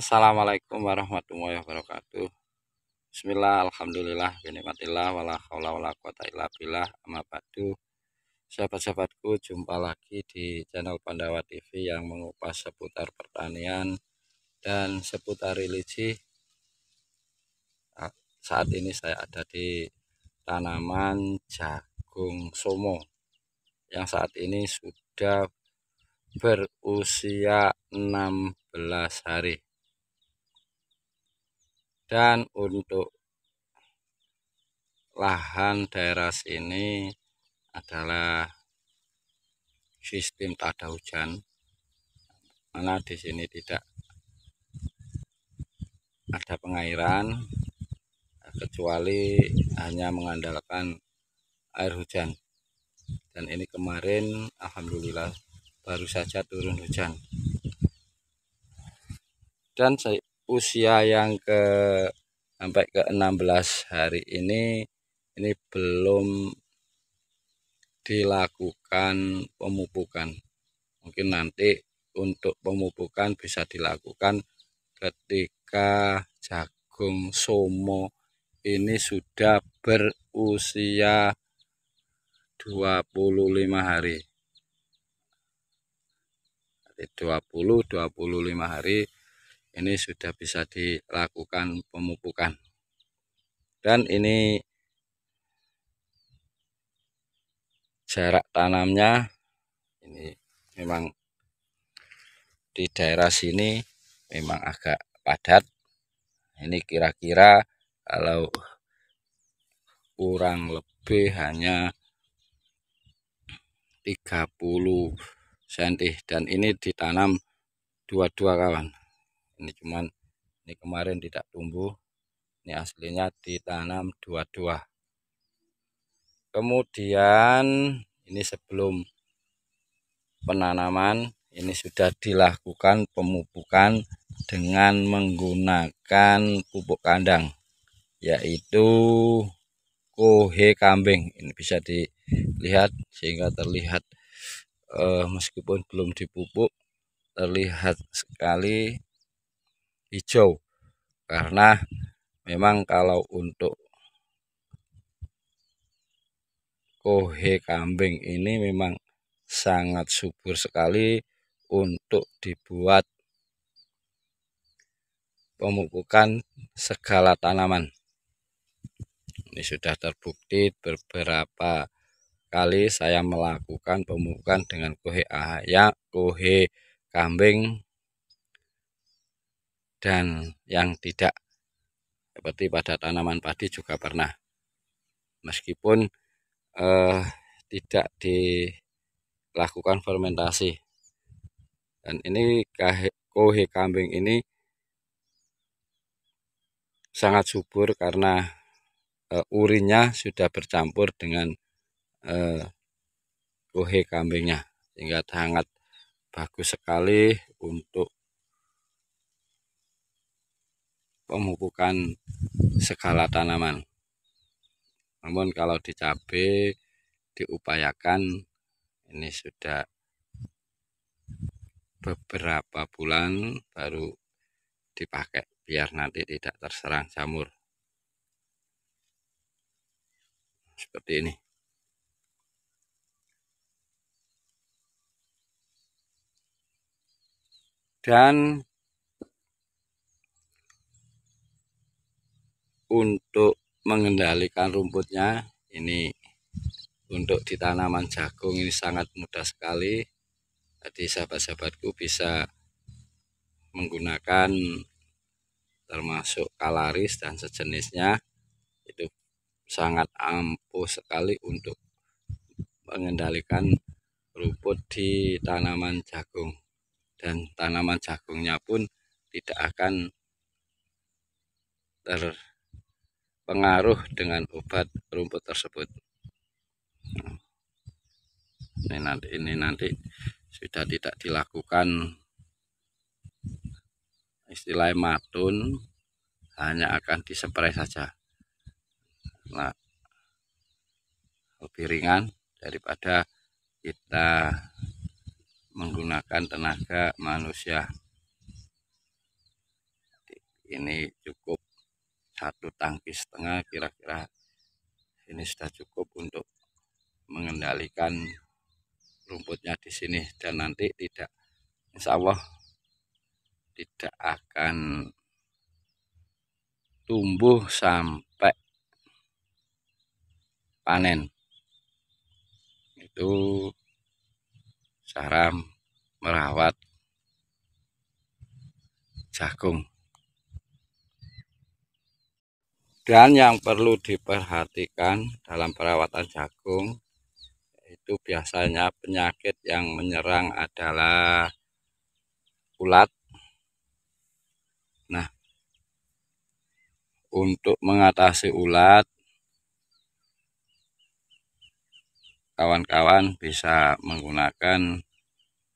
Assalamualaikum warahmatullahi wabarakatuh. Bismillah, alhamdulillah, binimatillah, wala haula wala quwata illa billah, amma ba'du. Sahabat-sahabatku, jumpa lagi di channel Pandawa TV yang mengupas seputar pertanian dan seputar religi. Ah, saat ini saya ada di tanaman jagung somo yang saat ini sudah berusia 16 hari dan untuk lahan daerah sini adalah sistem tak ada hujan mana di sini tidak ada pengairan kecuali hanya mengandalkan air hujan dan ini kemarin Alhamdulillah baru saja turun hujan dan saya usia yang ke sampai ke 16 hari ini ini belum dilakukan pemupukan mungkin nanti untuk pemupukan bisa dilakukan ketika jagung somo ini sudah berusia 25 hari 20 25 hari ini sudah bisa dilakukan pemupukan dan ini jarak tanamnya ini memang di daerah sini memang agak padat ini kira-kira kalau kurang lebih hanya 30 cm dan ini ditanam dua-dua kawan ini cuman ini kemarin tidak tumbuh ini aslinya ditanam dua-dua kemudian ini sebelum penanaman ini sudah dilakukan pemupukan dengan menggunakan pupuk kandang yaitu kohe kambing ini bisa dilihat sehingga terlihat eh, meskipun belum dipupuk terlihat sekali hijau ah. karena memang kalau untuk kohe kambing ini memang sangat subur sekali untuk dibuat pemupukan segala tanaman ini sudah terbukti beberapa kali saya melakukan pemupukan dengan kohe ayak kohe kambing dan yang tidak seperti pada tanaman padi juga pernah meskipun eh, tidak dilakukan fermentasi dan ini kohe kambing ini sangat subur karena eh, urinnya sudah bercampur dengan eh, kohe kambingnya sehingga sangat bagus sekali untuk pemupukan segala tanaman. Namun kalau di cabai diupayakan ini sudah beberapa bulan baru dipakai biar nanti tidak terserang jamur. Seperti ini. Dan untuk mengendalikan rumputnya ini untuk di tanaman jagung ini sangat mudah sekali jadi sahabat-sahabatku bisa menggunakan termasuk kalaris dan sejenisnya itu sangat ampuh sekali untuk mengendalikan rumput di tanaman jagung dan tanaman jagungnya pun tidak akan ter pengaruh dengan obat rumput tersebut ini nanti ini nanti sudah tidak dilakukan istilah matun hanya akan disepray saja nah, lebih ringan daripada kita menggunakan tenaga manusia ini cukup satu tangki setengah kira-kira ini sudah cukup untuk mengendalikan rumputnya di sini dan nanti tidak insya Allah tidak akan tumbuh sampai panen itu cara merawat jagung dan yang perlu diperhatikan dalam perawatan jagung itu biasanya penyakit yang menyerang adalah ulat nah untuk mengatasi ulat kawan-kawan bisa menggunakan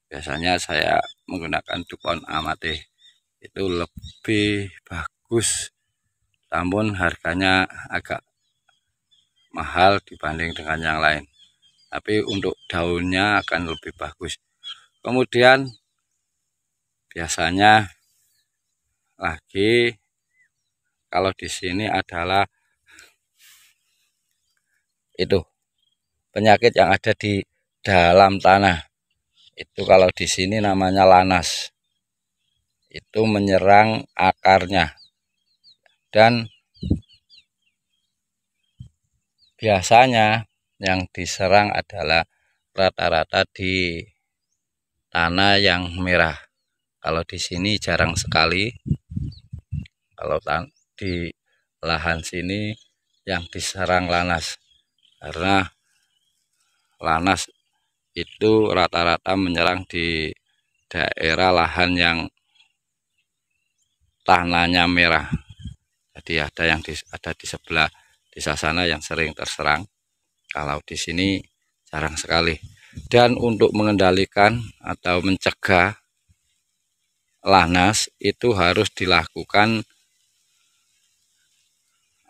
biasanya saya menggunakan dupon amate itu lebih bagus namun harganya agak mahal dibanding dengan yang lain tapi untuk daunnya akan lebih bagus kemudian biasanya lagi kalau di sini adalah itu penyakit yang ada di dalam tanah itu kalau di sini namanya lanas itu menyerang akarnya dan biasanya yang diserang adalah rata-rata di tanah yang merah kalau di sini jarang sekali kalau di lahan sini yang diserang lanas karena lanas itu rata-rata menyerang di daerah lahan yang tanahnya merah jadi ada yang di, ada di sebelah desa sana yang sering terserang. Kalau di sini jarang sekali. Dan untuk mengendalikan atau mencegah lanas itu harus dilakukan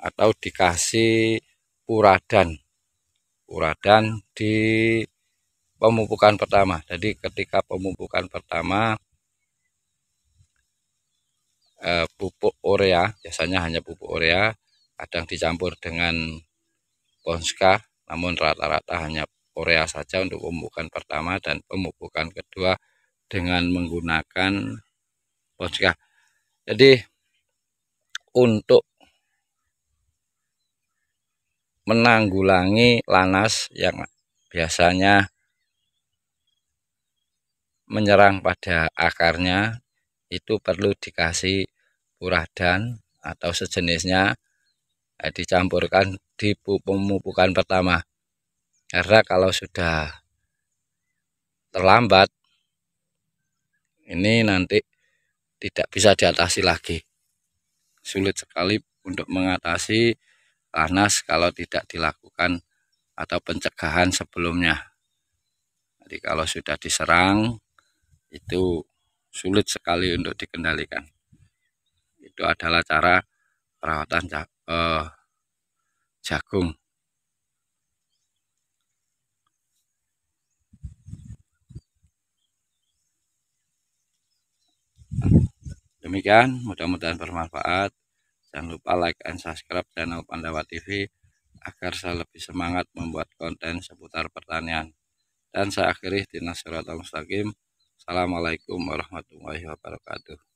atau dikasih uradan. Uradan di pemupukan pertama. Jadi ketika pemupukan pertama Eh, pupuk urea biasanya hanya pupuk urea kadang dicampur dengan ponska namun rata-rata hanya urea saja untuk pemupukan pertama dan pemupukan kedua dengan menggunakan ponska jadi untuk menanggulangi lanas yang biasanya menyerang pada akarnya itu perlu dikasih dan atau sejenisnya eh, dicampurkan di pemupukan pertama karena kalau sudah terlambat ini nanti tidak bisa diatasi lagi sulit sekali untuk mengatasi panas kalau tidak dilakukan atau pencegahan sebelumnya jadi kalau sudah diserang itu sulit sekali untuk dikendalikan itu adalah cara perawatan eh, jagung demikian mudah-mudahan bermanfaat jangan lupa like and subscribe channel Pandawa TV agar saya lebih semangat membuat konten seputar pertanian dan saya akhiri dinas suratul mustaqim Assalamualaikum warahmatullahi wabarakatuh